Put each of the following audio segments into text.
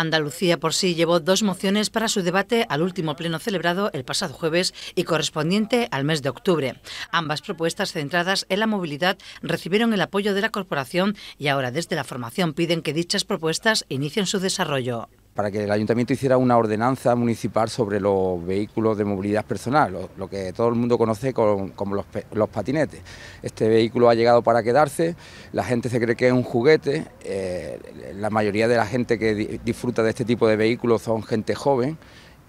Andalucía por sí llevó dos mociones para su debate al último pleno celebrado el pasado jueves y correspondiente al mes de octubre. Ambas propuestas centradas en la movilidad recibieron el apoyo de la corporación y ahora desde la formación piden que dichas propuestas inicien su desarrollo para que el ayuntamiento hiciera una ordenanza municipal sobre los vehículos de movilidad personal, lo, que todo el mundo conoce como, los, patinetes. Este vehículo ha llegado para quedarse, la gente se cree que es un juguete, eh, la mayoría de la gente que disfruta de este tipo de vehículos son gente joven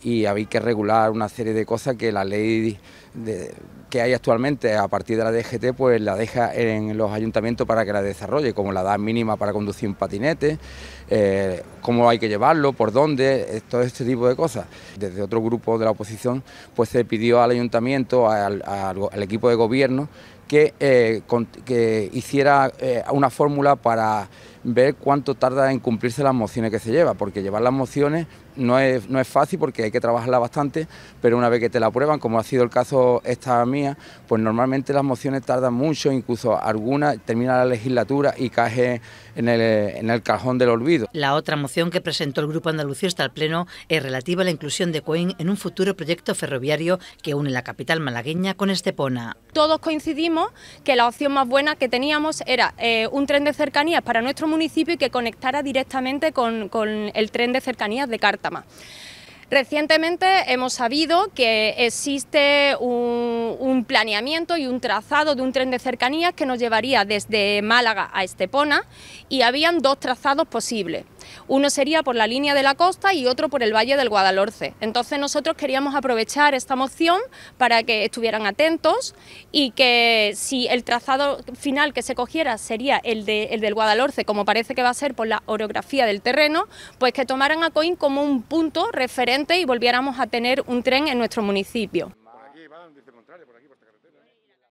y hay que regular una serie de cosas que la ley de, que hay actualmente a partir de la DGT, pues la deja en los ayuntamientos para que la desarrolle, como la edad mínima para conducir un patinete, eh, cómo hay que llevarlo, por dónde, eh, todo este tipo de cosas. Desde otro grupo de la oposición, pues se pidió al ayuntamiento, al, equipo de gobierno, que, eh, que hiciera una fórmula para ver cuánto tarda en cumplirse las mociones que se lleva, porque llevar las mociones no es, no es fácil porque hay que trabajarla bastante, pero una vez que te la aprueban, como ha sido el caso esta mí pues normalmente las mociones tardan mucho, incluso algunas termina la legislatura y cae en el, cajón del olvido. La otra moción que presentó el Grupo Andalucista al Pleno es relativa a la inclusión de Coim en un futuro proyecto ferroviario que une la capital malagueña con Estepona. Todos coincidimos que la opción más buena que teníamos era eh, un tren de cercanías para nuestro municipio y que conectara directamente con el tren de cercanías de Cártama. Recientemente hemos sabido que existe un planeamiento y un trazado de un tren de cercanías que nos llevaría desde Málaga a Estepona y habían dos trazados posibles. Uno sería por la línea de la costa y otro por el Valle del Guadalhorce. Entonces nosotros queríamos aprovechar esta moción para que estuvieran atentos y que si el trazado final que se cogiera sería el, de, el del Guadalhorce, como parece que va a ser por la orografía del terreno, pues que tomaran a Coim como un punto referente y volviéramos a tener un tren en nuestro municipio.